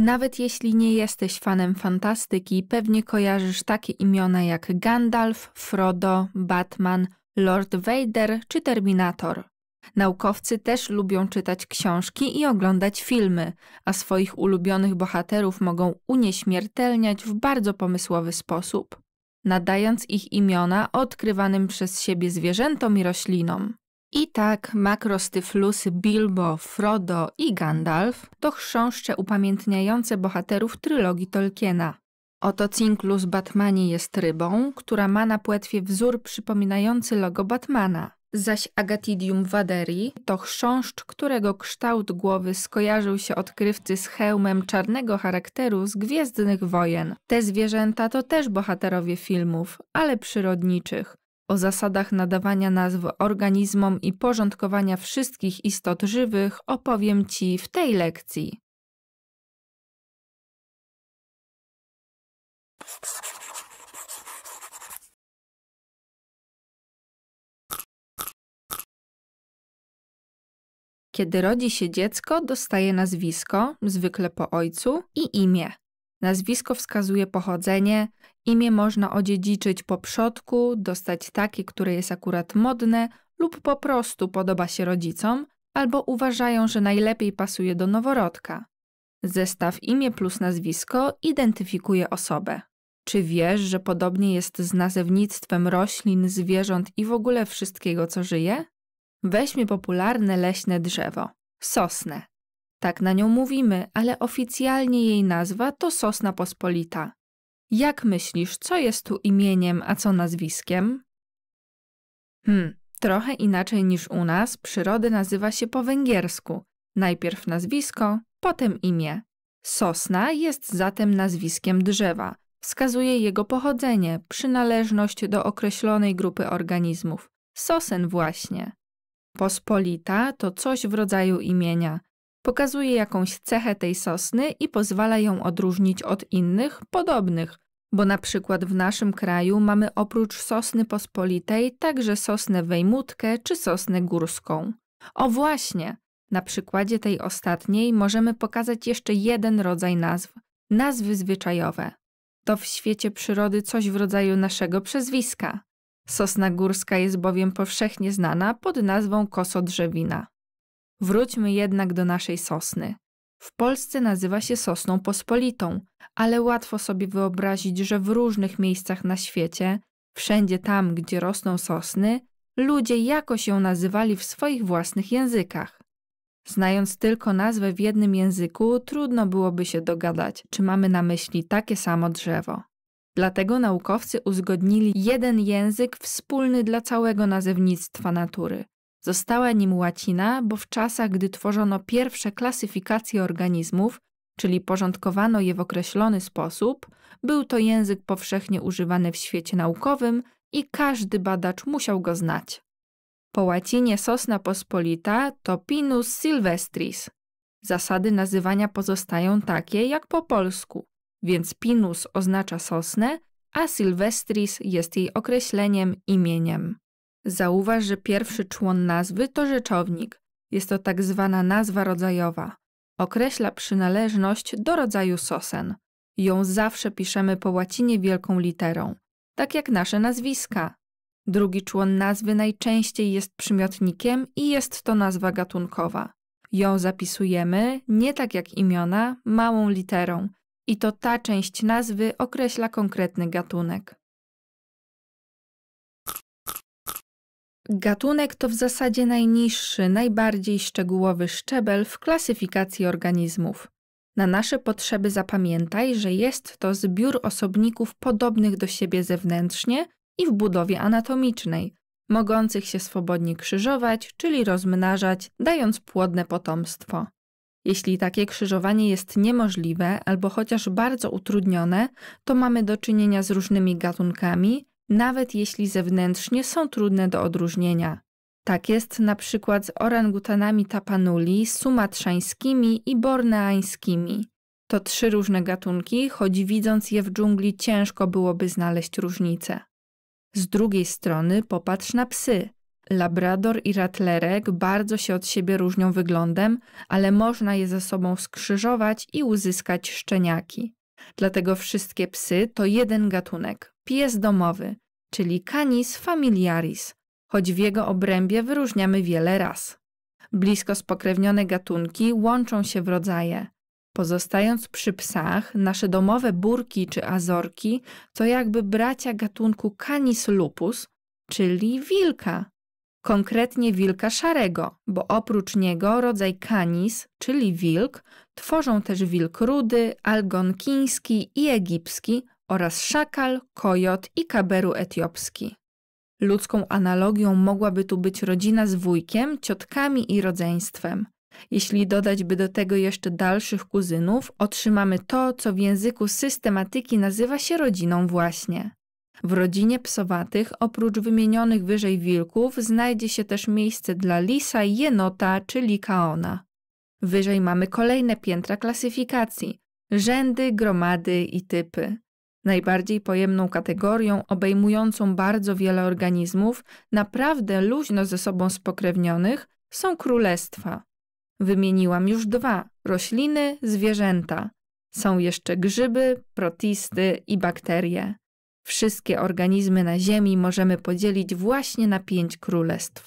Nawet jeśli nie jesteś fanem fantastyki, pewnie kojarzysz takie imiona jak Gandalf, Frodo, Batman, Lord Vader czy Terminator. Naukowcy też lubią czytać książki i oglądać filmy, a swoich ulubionych bohaterów mogą unieśmiertelniać w bardzo pomysłowy sposób, nadając ich imiona odkrywanym przez siebie zwierzętom i roślinom. I tak makrostyflusy Bilbo, Frodo i Gandalf to chrząszcze upamiętniające bohaterów trylogii Tolkiena. Oto Cinklus Batmanie jest rybą, która ma na płetwie wzór przypominający logo Batmana, zaś Agatidium Vaderi to chrząszcz, którego kształt głowy skojarzył się odkrywcy z hełmem czarnego charakteru z Gwiezdnych Wojen. Te zwierzęta to też bohaterowie filmów, ale przyrodniczych, o zasadach nadawania nazw organizmom i porządkowania wszystkich istot żywych opowiem Ci w tej lekcji. Kiedy rodzi się dziecko, dostaje nazwisko, zwykle po ojcu, i imię. Nazwisko wskazuje pochodzenie, imię można odziedziczyć po przodku, dostać takie, które jest akurat modne lub po prostu podoba się rodzicom, albo uważają, że najlepiej pasuje do noworodka. Zestaw imię plus nazwisko identyfikuje osobę. Czy wiesz, że podobnie jest z nazewnictwem roślin, zwierząt i w ogóle wszystkiego, co żyje? Weźmy popularne leśne drzewo sosnę. Tak na nią mówimy, ale oficjalnie jej nazwa to Sosna Pospolita. Jak myślisz, co jest tu imieniem, a co nazwiskiem? Hmm, trochę inaczej niż u nas, przyrody nazywa się po węgiersku. Najpierw nazwisko, potem imię. Sosna jest zatem nazwiskiem drzewa. Wskazuje jego pochodzenie, przynależność do określonej grupy organizmów. Sosen właśnie. Pospolita to coś w rodzaju imienia. Pokazuje jakąś cechę tej sosny i pozwala ją odróżnić od innych, podobnych, bo na przykład w naszym kraju mamy oprócz sosny pospolitej także sosnę wejmutkę czy sosnę górską. O właśnie! Na przykładzie tej ostatniej możemy pokazać jeszcze jeden rodzaj nazw nazwy zwyczajowe. To w świecie przyrody coś w rodzaju naszego przezwiska. Sosna górska jest bowiem powszechnie znana pod nazwą kosodrzewina. Wróćmy jednak do naszej sosny. W Polsce nazywa się sosną pospolitą, ale łatwo sobie wyobrazić, że w różnych miejscach na świecie, wszędzie tam, gdzie rosną sosny, ludzie jakoś ją nazywali w swoich własnych językach. Znając tylko nazwę w jednym języku, trudno byłoby się dogadać, czy mamy na myśli takie samo drzewo. Dlatego naukowcy uzgodnili jeden język wspólny dla całego nazewnictwa natury, Została nim łacina, bo w czasach, gdy tworzono pierwsze klasyfikacje organizmów, czyli porządkowano je w określony sposób, był to język powszechnie używany w świecie naukowym i każdy badacz musiał go znać. Po łacinie sosna pospolita to Pinus sylvestris. Zasady nazywania pozostają takie jak po polsku, więc Pinus oznacza sosnę, a sylvestris jest jej określeniem, imieniem. Zauważ, że pierwszy człon nazwy to rzeczownik. Jest to tak zwana nazwa rodzajowa. Określa przynależność do rodzaju sosen. Ją zawsze piszemy po łacinie wielką literą, tak jak nasze nazwiska. Drugi człon nazwy najczęściej jest przymiotnikiem i jest to nazwa gatunkowa. Ją zapisujemy, nie tak jak imiona, małą literą i to ta część nazwy określa konkretny gatunek. Gatunek to w zasadzie najniższy, najbardziej szczegółowy szczebel w klasyfikacji organizmów. Na nasze potrzeby zapamiętaj, że jest to zbiór osobników podobnych do siebie zewnętrznie i w budowie anatomicznej, mogących się swobodnie krzyżować, czyli rozmnażać, dając płodne potomstwo. Jeśli takie krzyżowanie jest niemożliwe albo chociaż bardzo utrudnione, to mamy do czynienia z różnymi gatunkami, nawet jeśli zewnętrznie są trudne do odróżnienia. Tak jest na przykład z orangutanami tapanuli, sumatrzańskimi i borneańskimi. To trzy różne gatunki, choć widząc je w dżungli ciężko byłoby znaleźć różnicę. Z drugiej strony popatrz na psy. Labrador i ratlerek bardzo się od siebie różnią wyglądem, ale można je ze sobą skrzyżować i uzyskać szczeniaki. Dlatego wszystkie psy to jeden gatunek, pies domowy, czyli canis familiaris, choć w jego obrębie wyróżniamy wiele ras. Blisko spokrewnione gatunki łączą się w rodzaje. Pozostając przy psach, nasze domowe burki czy azorki to jakby bracia gatunku Canis lupus, czyli wilka. Konkretnie wilka szarego, bo oprócz niego rodzaj canis, czyli wilk, tworzą też wilk rudy, algonkiński i egipski oraz szakal, kojot i kaberu etiopski. Ludzką analogią mogłaby tu być rodzina z wujkiem, ciotkami i rodzeństwem. Jeśli dodać by do tego jeszcze dalszych kuzynów, otrzymamy to, co w języku systematyki nazywa się rodziną właśnie. W rodzinie psowatych, oprócz wymienionych wyżej wilków, znajdzie się też miejsce dla lisa, jenota czy likaona. Wyżej mamy kolejne piętra klasyfikacji, rzędy, gromady i typy najbardziej pojemną kategorią obejmującą bardzo wiele organizmów, naprawdę luźno ze sobą spokrewnionych, są królestwa. Wymieniłam już dwa: rośliny, zwierzęta. Są jeszcze grzyby, protisty i bakterie. Wszystkie organizmy na Ziemi możemy podzielić właśnie na pięć królestw.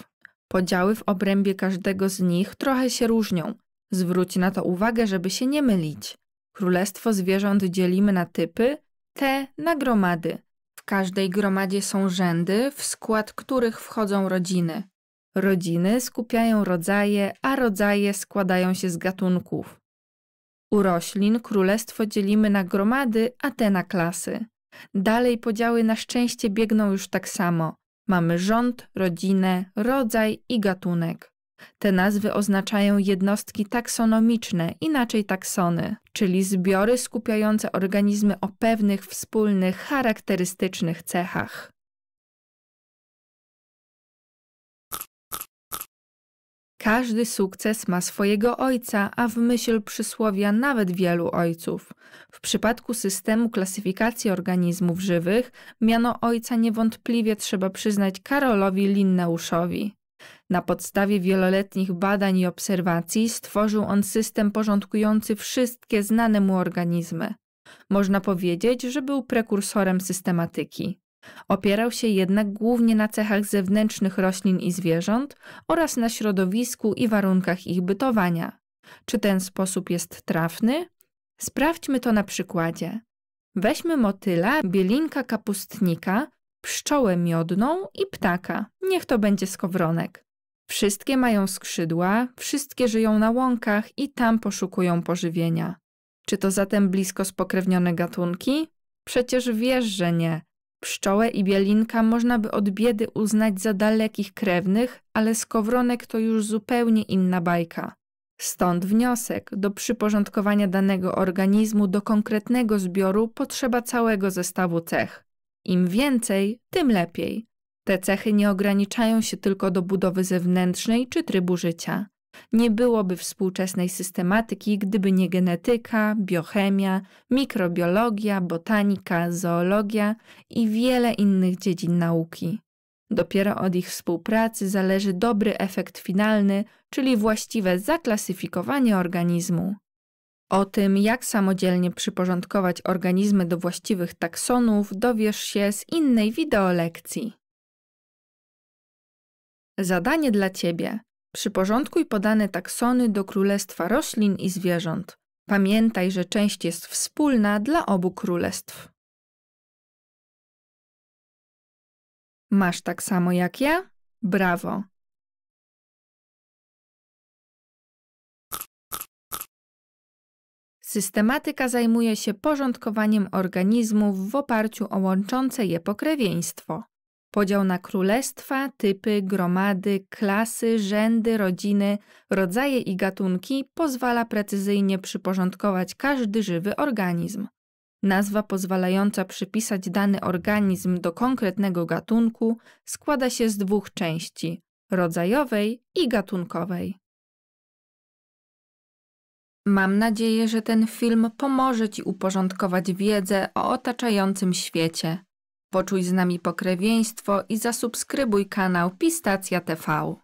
Podziały w obrębie każdego z nich trochę się różnią. Zwróć na to uwagę, żeby się nie mylić. Królestwo zwierząt dzielimy na typy, te nagromady. W każdej gromadzie są rzędy, w skład których wchodzą rodziny. Rodziny skupiają rodzaje, a rodzaje składają się z gatunków. U roślin królestwo dzielimy na gromady, a te na klasy. Dalej podziały na szczęście biegną już tak samo. Mamy rząd, rodzinę, rodzaj i gatunek. Te nazwy oznaczają jednostki taksonomiczne, inaczej taksony, czyli zbiory skupiające organizmy o pewnych wspólnych, charakterystycznych cechach. Każdy sukces ma swojego ojca, a w myśl przysłowia nawet wielu ojców. W przypadku systemu klasyfikacji organizmów żywych, miano ojca niewątpliwie trzeba przyznać Karolowi Linneuszowi. Na podstawie wieloletnich badań i obserwacji stworzył on system porządkujący wszystkie znane mu organizmy. Można powiedzieć, że był prekursorem systematyki. Opierał się jednak głównie na cechach zewnętrznych roślin i zwierząt oraz na środowisku i warunkach ich bytowania. Czy ten sposób jest trafny? Sprawdźmy to na przykładzie. Weźmy motyla bielinka kapustnika, pszczołę miodną i ptaka, niech to będzie skowronek. Wszystkie mają skrzydła, wszystkie żyją na łąkach i tam poszukują pożywienia. Czy to zatem blisko spokrewnione gatunki? Przecież wiesz, że nie. Pszczołę i bielinka można by od biedy uznać za dalekich krewnych, ale skowronek to już zupełnie inna bajka. Stąd wniosek, do przyporządkowania danego organizmu do konkretnego zbioru potrzeba całego zestawu cech. Im więcej, tym lepiej. Te cechy nie ograniczają się tylko do budowy zewnętrznej czy trybu życia. Nie byłoby współczesnej systematyki, gdyby nie genetyka, biochemia, mikrobiologia, botanika, zoologia i wiele innych dziedzin nauki. Dopiero od ich współpracy zależy dobry efekt finalny, czyli właściwe zaklasyfikowanie organizmu. O tym, jak samodzielnie przyporządkować organizmy do właściwych taksonów, dowiesz się z innej wideolekcji. Zadanie dla Ciebie. Przyporządkuj podane taksony do Królestwa Roślin i Zwierząt. Pamiętaj, że część jest wspólna dla obu królestw. Masz tak samo jak ja? Brawo! Systematyka zajmuje się porządkowaniem organizmów w oparciu o łączące je pokrewieństwo. Podział na królestwa, typy, gromady, klasy, rzędy, rodziny, rodzaje i gatunki pozwala precyzyjnie przyporządkować każdy żywy organizm. Nazwa pozwalająca przypisać dany organizm do konkretnego gatunku składa się z dwóch części: rodzajowej i gatunkowej. Mam nadzieję, że ten film pomoże Ci uporządkować wiedzę o otaczającym świecie. Poczuj z nami pokrewieństwo i zasubskrybuj kanał Pistacja TV.